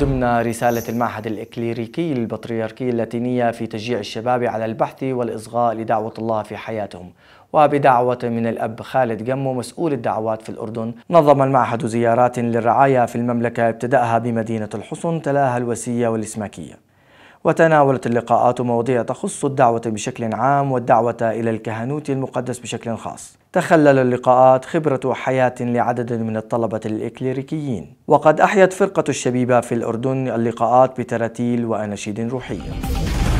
ضمن رسالة المعهد الإكليريكي للبطريركية اللاتينية في تشجيع الشباب على البحث والإصغاء لدعوة الله في حياتهم وبدعوة من الأب خالد جمو مسؤول الدعوات في الأردن نظم المعهد زيارات للرعايا في المملكة ابتدأها بمدينة الحصن تلاها الوسية والإسماكية وتناولت اللقاءات مواضيع تخص الدعوة بشكل عام والدعوة إلى الكهنوت المقدس بشكل خاص تخلل اللقاءات خبرة حياة لعدد من الطلبة الإكليريكيين وقد أحيت فرقة الشبيبة في الأردن اللقاءات بتراتيل وأناشيد روحية